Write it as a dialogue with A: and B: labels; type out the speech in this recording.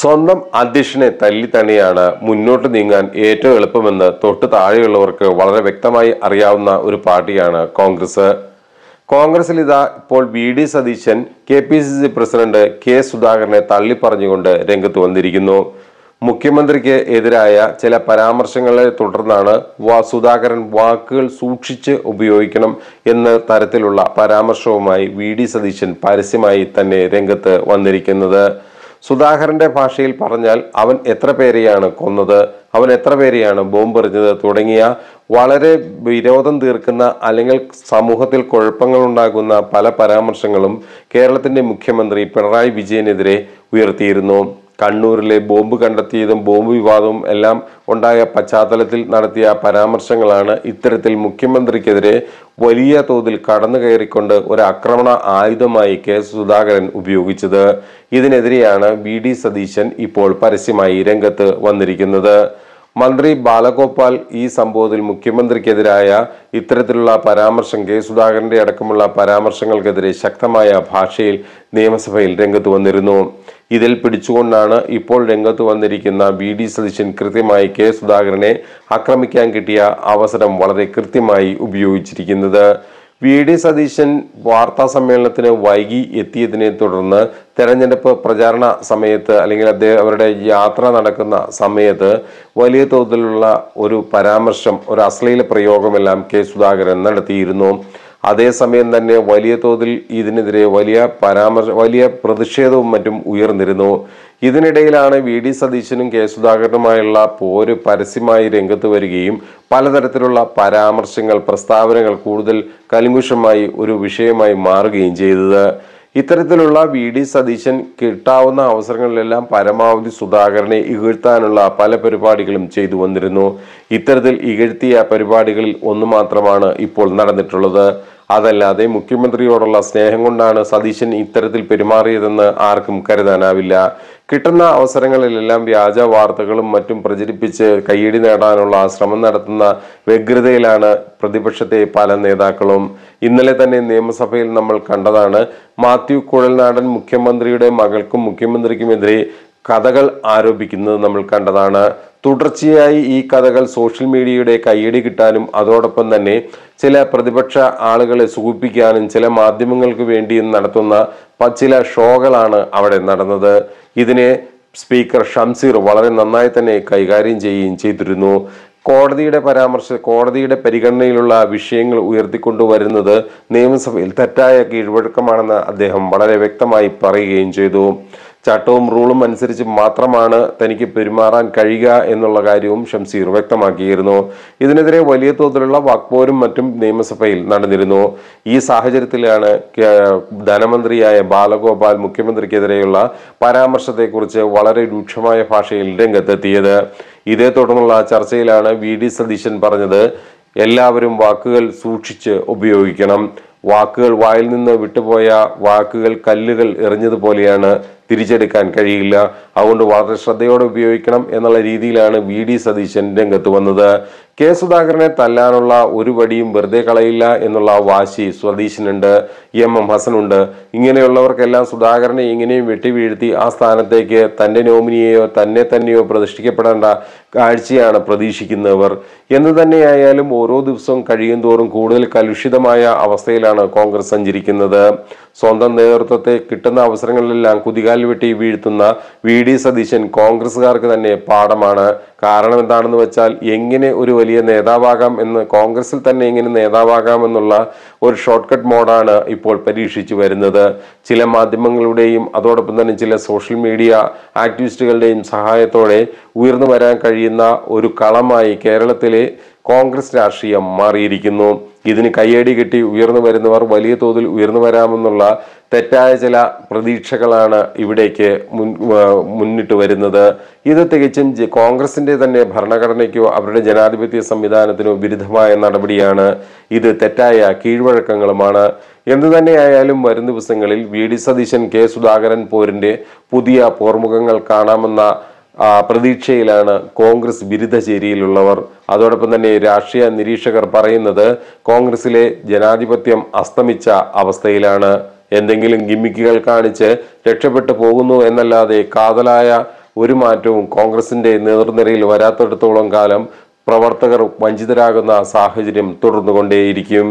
A: സ്വന്തം അധ്യക്ഷനെ തല്ലി തന്നെയാണ് മുന്നോട്ട് നീങ്ങാൻ ഏറ്റവും എളുപ്പമെന്ന് തൊട്ട് താഴെയുള്ളവർക്ക് വളരെ വ്യക്തമായി അറിയാവുന്ന ഒരു പാർട്ടിയാണ് കോൺഗ്രസ് കോൺഗ്രസിൽ ഇതാ ഇപ്പോൾ V D Satheesan K P C C president K സുധാകരനെ തള്ളിപ്പറഞ്ഞുകൊണ്ട് രംഗത്ത് വന്നിരിക്കുന്നു മുഖ്യമന്ത്രിക്ക് എതിരായ ചില പരാമർശങ്ങളെ തുടർന്നാണ് സുധാകരൻ വാക്കുകൾ സൂക്ഷിച്ച് ഉപയോഗിക്കണം എന്ന തരത്തിലുള്ള പരാമർശവുമായി വി ഡി സതീശൻ പരസ്യമായി തന്നെ രംഗത്ത് വന്നിരിക്കുന്നത് സുധാകരന്റെ ഭാഷയിൽ പറഞ്ഞാൽ അവൻ എത്ര പേരെയാണ് കൊന്നത് അവൻ എത്ര പേരെയാണ് ബോംബെറിഞ്ഞത് തുടങ്ങിയ വളരെ വിരോധം തീർക്കുന്ന അല്ലെങ്കിൽ സമൂഹത്തിൽ കുഴപ്പങ്ങൾ ഉണ്ടാകുന്ന പല പരാമർശങ്ങളും കേരളത്തിന്റെ മുഖ്യമന്ത്രി പിണറായി വിജയനെതിരെ ഉയർത്തിയിരുന്നു കണ്ണൂരിലെ ബോംബ് കണ്ടെത്തിയതും ബോംബ് വിവാദവും എല്ലാം ഉണ്ടായ പശ്ചാത്തലത്തിൽ നടത്തിയ പരാമർശങ്ങളാണ് ഇത്തരത്തിൽ മുഖ്യമന്ത്രിക്കെതിരെ വലിയ തോതിൽ കടന്നു കയറിക്കൊണ്ട് ഒരു ആക്രമണ ആയുധമായി കെ സുധാകരൻ ഉപയോഗിച്ചത് ഇതിനെതിരെയാണ് വി ഡി സതീശൻ ഇപ്പോൾ പരസ്യമായി രംഗത്ത് വന്നിരിക്കുന്നത് മന്ത്രി ബാലഗോപാൽ ഈ സംഭവത്തിൽ മുഖ്യമന്ത്രിക്കെതിരായ ഇത്തരത്തിലുള്ള പരാമർശം കെ സുധാകരന്റെ അടക്കമുള്ള പരാമർശങ്ങൾക്കെതിരെ ശക്തമായ ഭാഷയിൽ നിയമസഭയിൽ രംഗത്ത് വന്നിരുന്നു ഇതിൽ പിടിച്ചുകൊണ്ടാണ് ഇപ്പോൾ രംഗത്ത് വന്നിരിക്കുന്ന ബി ഡി സതീശൻ കൃത്യമായി കെ സുധാകരനെ ആക്രമിക്കാൻ കിട്ടിയ അവസരം വളരെ കൃത്യമായി ഉപയോഗിച്ചിരിക്കുന്നത് വി ഡി സതീശൻ വാർത്താ സമ്മേളനത്തിന് വൈകി എത്തിയതിനെ തുടർന്ന് തെരഞ്ഞെടുപ്പ് പ്രചാരണ സമയത്ത് അല്ലെങ്കിൽ അദ്ദേഹം അവരുടെ യാത്ര നടക്കുന്ന സമയത്ത് വലിയ തോതിലുള്ള ഒരു പരാമർശം ഒരു അശ്ലീല പ്രയോഗമെല്ലാം കെ സുധാകരൻ നടത്തിയിരുന്നു അതേസമയം തന്നെ വലിയ തോതിൽ ഇതിനെതിരെ വലിയ പരാമർശ വലിയ പ്രതിഷേധവും മറ്റും ഉയർന്നിരുന്നു ഇതിനിടയിലാണ് വി ഡി സതീശനും കെ സുധാകരനുമായുള്ള പോര് പരസ്യമായി രംഗത്ത് വരികയും പലതരത്തിലുള്ള പരാമർശങ്ങൾ പ്രസ്താവനകൾ കൂടുതൽ കലിങ്കുഷമായി ഒരു വിഷയമായി മാറുകയും ചെയ്തത് ഇത്തരത്തിലുള്ള വി ഡി സതീശൻ കിട്ടാവുന്ന അവസരങ്ങളിലെല്ലാം പരമാവധി സുധാകരനെ ഇകഴ്ത്താനുള്ള പല പരിപാടികളും ചെയ്തു വന്നിരുന്നു ഇത്തരത്തിൽ ഇകഴ്ത്തിയ പരിപാടികളിൽ ഒന്ന് മാത്രമാണ് ഇപ്പോൾ നടന്നിട്ടുള്ളത് അതല്ലാതെ മുഖ്യമന്ത്രിയോടുള്ള സ്നേഹം കൊണ്ടാണ് സതീശൻ ഇത്തരത്തിൽ പെരുമാറിയതെന്ന് ആർക്കും കരുതാനാവില്ല കിട്ടുന്ന അവസരങ്ങളിലെല്ലാം വ്യാജ വാർത്തകളും മറ്റും പ്രചരിപ്പിച്ച് കയ്യടി നേടാനുള്ള ശ്രമം നടത്തുന്ന വ്യഗ്രതയിലാണ് പ്രതിപക്ഷത്തെ പല നേതാക്കളും ഇന്നലെ തന്നെ നിയമസഭയിൽ നമ്മൾ കണ്ടതാണ് മാത്യു കുഴൽനാടൻ മുഖ്യമന്ത്രിയുടെ മകൾക്കും മുഖ്യമന്ത്രിക്കുമെതിരെ കഥകൾ ആരോപിക്കുന്നത് നമ്മൾ കണ്ടതാണ് തുടർച്ചയായി ഈ കഥകൾ സോഷ്യൽ മീഡിയയുടെ കൈയടി കിട്ടാനും അതോടൊപ്പം തന്നെ ചില പ്രതിപക്ഷ ആളുകളെ സൂചിപ്പിക്കാനും ചില മാധ്യമങ്ങൾക്ക് വേണ്ടിയും നടത്തുന്ന ചില ഷോകളാണ് അവിടെ നടന്നത് ഇതിനെ സ്പീക്കർ ഷംസീർ വളരെ നന്നായി തന്നെ കൈകാര്യം ചെയ്യുകയും ചെയ്തിരുന്നു കോടതിയുടെ പരാമർശ കോടതിയുടെ പരിഗണനയിലുള്ള വിഷയങ്ങൾ ഉയർത്തിക്കൊണ്ടുവരുന്നത് നിയമസഭയിൽ തെറ്റായ കീഴ്വഴക്കമാണെന്ന് അദ്ദേഹം വളരെ വ്യക്തമായി പറയുകയും ചെയ്തു ചട്ടവും റൂളും അനുസരിച്ച് മാത്രമാണ് തനിക്ക് പെരുമാറാൻ കഴിയുക എന്നുള്ള കാര്യവും ഷംസീർ വ്യക്തമാക്കിയിരുന്നു ഇതിനെതിരെ വലിയ തോതിലുള്ള വാക്പോരും മറ്റും നിയമസഭയിൽ നടന്നിരുന്നു ഈ സാഹചര്യത്തിലാണ് ധനമന്ത്രിയായ ബാലഗോപാൽ മുഖ്യമന്ത്രിക്കെതിരെയുള്ള പരാമർശത്തെക്കുറിച്ച് വളരെ രൂക്ഷമായ ഭാഷയിൽ രംഗത്തെത്തിയത് ഇതേ തുടർന്നുള്ള ചർച്ചയിലാണ് വി ഡി സതീശൻ പറഞ്ഞത് എല്ലാവരും വാക്കുകൾ സൂക്ഷിച്ച് ഉപയോഗിക്കണം വാക്കുകൾ വായിൽ നിന്ന് വിട്ടുപോയ വാക്കുകൾ കല്ലുകൾ എറിഞ്ഞതുപോലെയാണ് തിരിച്ചെടുക്കാൻ കഴിയില്ല അതുകൊണ്ട് വളരെ ശ്രദ്ധയോടെ ഉപയോഗിക്കണം എന്നുള്ള രീതിയിലാണ് വി ഡി സതീശൻ രംഗത്ത് വന്നത് കെ സുധാകരനെ തല്ലാനുള്ള ഒരു വടിയും വെറുതെ കളയില്ല എന്നുള്ള വാശി സ്വദീശനുണ്ട് എം എം ഹസനുണ്ട് ഇങ്ങനെയുള്ളവർക്കെല്ലാം സുധാകരനെ ഇങ്ങനെയും വെട്ടി വീഴ്ത്തി ആ സ്ഥാനത്തേക്ക് തന്റെ നോമിനിയെയോ തന്നെ തന്നെയോ പ്രതിഷ്ഠിക്കപ്പെടേണ്ട കാഴ്ചയാണ് പ്രതീക്ഷിക്കുന്നവർ എന്ന് തന്നെയായാലും ഓരോ ദിവസവും കഴിയും തോറും കൂടുതൽ കലുഷിതമായ അവസ്ഥയിലാണ് കോൺഗ്രസ് സഞ്ചരിക്കുന്നത് സ്വന്തം നേതൃത്വത്തെ കിട്ടുന്ന അവസരങ്ങളിലെല്ലാം കുതികാൽ വെട്ടി വീഴ്ത്തുന്ന വി ഡി സതീശൻ കോൺഗ്രസുകാർക്ക് തന്നെ പാഠമാണ് കാരണം എന്താണെന്ന് വെച്ചാൽ എങ്ങനെ ഒരു വലിയ നേതാവാകാം എന്ന് കോൺഗ്രസിൽ തന്നെ എങ്ങനെ എന്നുള്ള ഒരു ഷോർട്ട് കട്ട് മോഡാണ് ഇപ്പോൾ പരീക്ഷിച്ചു വരുന്നത് ചില മാധ്യമങ്ങളുടെയും അതോടൊപ്പം തന്നെ ചില സോഷ്യൽ മീഡിയ ആക്ടിവിസ്റ്റുകളുടെയും സഹായത്തോടെ ഉയർന്നു വരാൻ കഴിയുന്ന ഒരു കളമായി കേരളത്തിലെ കോൺഗ്രസ് രാഷ്ട്രീയം മാറിയിരിക്കുന്നു ഇതിന് കയ്യടി കിട്ടി ഉയർന്നു വരുന്നവർ വലിയ തോതിൽ ഉയർന്നു വരാമെന്നുള്ള തെറ്റായ ചില പ്രതീക്ഷകളാണ് ഇവിടേക്ക് മുൻ മുന്നിട്ട് വരുന്നത് ഇത് തികച്ചും കോൺഗ്രസിന്റെ തന്നെ ഭരണഘടനയ്ക്കോ അവരുടെ ജനാധിപത്യ സംവിധാനത്തിനോ വിരുദ്ധമായ നടപടിയാണ് ഇത് തെറ്റായ കീഴ്വഴക്കങ്ങളുമാണ് എന്തു തന്നെയായാലും വരുന്ന ദിവസങ്ങളിൽ V D Satheesan K Sudhakaran പോരിന്റെ പുതിയ പോർമുഖങ്ങൾ കാണാമെന്ന പ്രതീക്ഷയിലാണ് കോൺഗ്രസ് ബിരുദ ചേരിയിലുള്ളവർ അതോടൊപ്പം തന്നെ രാഷ്ട്രീയ നിരീക്ഷകർ പറയുന്നത് കോൺഗ്രസിലെ ജനാധിപത്യം അസ്തമിച്ച അവസ്ഥയിലാണ് എന്തെങ്കിലും ഗിമ്മിക്കുകൾ കാണിച്ച് രക്ഷപ്പെട്ടു പോകുന്നു എന്നല്ലാതെ കാതലായ ഒരു മാറ്റവും കോൺഗ്രസിന്റെ നേതൃനിരയിൽ വരാത്തിടത്തോളം കാലം പ്രവർത്തകർ വഞ്ചിതരാകുന്ന സാഹചര്യം തുടർന്നുകൊണ്ടേയിരിക്കും